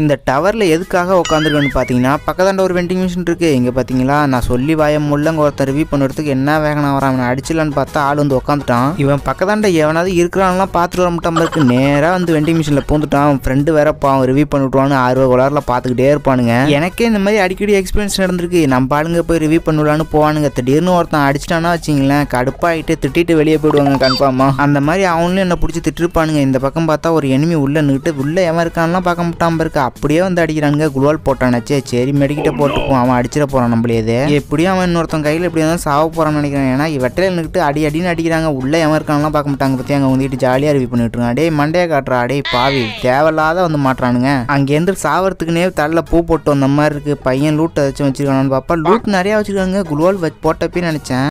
இந்த டவரில் எதுக்காக உட்காந்துருக்கோன்னு பார்த்தீங்கன்னா பக்கத்தாண்ட ஒரு வெண்டிங் மிஷின் இருக்குது இங்கே பார்த்தீங்களா நான் சொல்லி வாய முள்ளங்க ஒருத்தர் ரிவ்யூ பண்ணுறதுக்கு என்ன வேகனா வரான் அவனை அடிச்சிடலான்னு பார்த்தா ஆள் வந்து உட்காந்துட்டான் இவன் பக்கத்தாண்ட எவனாவது இருக்கிறான்லாம் பார்த்துட்டு வர முடியாமலுக்கு நேராக வந்து வெண்டிங் மிஷினில் பூந்துட்டான் அவன் ஃப்ரெண்டு வேற அவன் ரிவ்யூ பண்ணிவிட்டுவான்னு ஆர்வ உலரில் பார்த்துக்கிட்டே இருப்பானுங்க எனக்கே இந்த மாதிரி அடிக்கடி எக்ஸ்பீரியன்ஸ் நடந்திருக்கு நம்ம ஆளுங்க போய் ரிவ்யூ பண்ணலான்னு போவானுங்க திடீர்னு ஒருத்தன் அடிச்சிட்டானா வச்சிங்களேன் கடுப்பாயிட்டு திட்டிட்டு வெளியே போயிடுவாங்க கன்ஃபார்மாக அந்த மாதிரி அவனும் என்னை பிடிச்சி திட்டிருப்பானுங்க இந்த பக்கம் பார்த்தா ஒரு எனிமி உள்ளே நின்றுட்டு உள்ளே எவன் இருக்கான்லாம் பார்க்க மாட்டாம இருக்கா அப்படியே வந்து அடிக்கிறானுங்க குளோல் போட்டானாச்சே சரி மெடிக்கிட்ட போட்டுப்போம் அவன் அடிச்சிட போறான் நம்மளே எப்படியும் அவன் இன்னொருத்தன் கையில் எப்படி இருந்தாலும் சாவ போறான்னு நினைக்கிறான் ஏன்னா வெட்டையில் நின்றுட்டு அடி அடின்னு அடிக்கிறாங்க உள்ளே எவன் இருக்கான்லாம் பார்க்க மாட்டாங்க பற்றி அங்க வந்துட்டு ஜாலியாக அறிவி பண்ணிட்டு இருக்கான் அடே மண்டையை காட்டுறா அடே பாவி தேவையில்லாத வந்து மாட்டுறானுங்க அங்கேருந்து சாவறதுக்குனே தள்ள பூ போட்டு வந்த மாதிரி இருக்கு பையன் லூட் ஏதாச்சும் வச்சிருக்கானு பாப்பா லூட் நிறையா வச்சிருக்காங்க குளோல் போட்டப்பே நினைச்சேன்